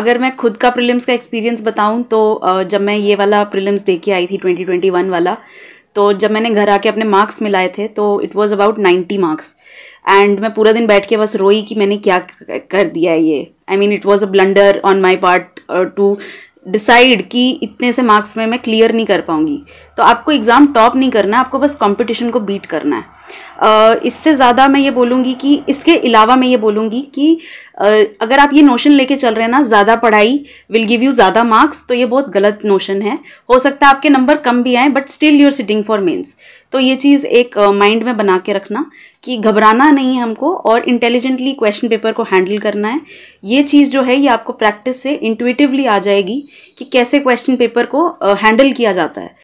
अगर मैं खुद का प्रिलिम्स का एक्सपीरियंस बताऊं तो जब मैं ये वाला प्रिलिम्स दे के आई थी 2021 वाला तो जब मैंने घर आके अपने मार्क्स मिलाए थे तो it was about 90 marks and मैं पूरा दिन बैठ के बस रोई कि मैंने क्या कर दिया है ये I mean it was a blunder on my part to decide कि इतने से मार्क्स में मैं क्लियर नहीं कर पाऊंगी तो आपको एग्ज़ाम टॉप नहीं करना आपको बस कंपटीशन को बीट करना है uh, इससे ज़्यादा मैं ये बोलूँगी कि इसके अलावा मैं ये बोलूँगी कि अगर आप ये नोशन लेके चल रहे हैं ना ज़्यादा पढ़ाई विल गिव यू ज़्यादा मार्क्स तो ये बहुत गलत नोशन है हो सकता है आपके नंबर कम भी आए but still you're sitting for Mains तो ये चीज़ एक माइंड uh, में बना के रखना कि घबराना नहीं है हमको और इंटेलिजेंटली क्वेश्चन पेपर को हैंडल करना है ये चीज़ जो है ये आपको प्रैक्टिस से इंटुएटिवली आ जाएगी कि कैसे क्वेश्चन पेपर को हैंडल uh, किया जाता है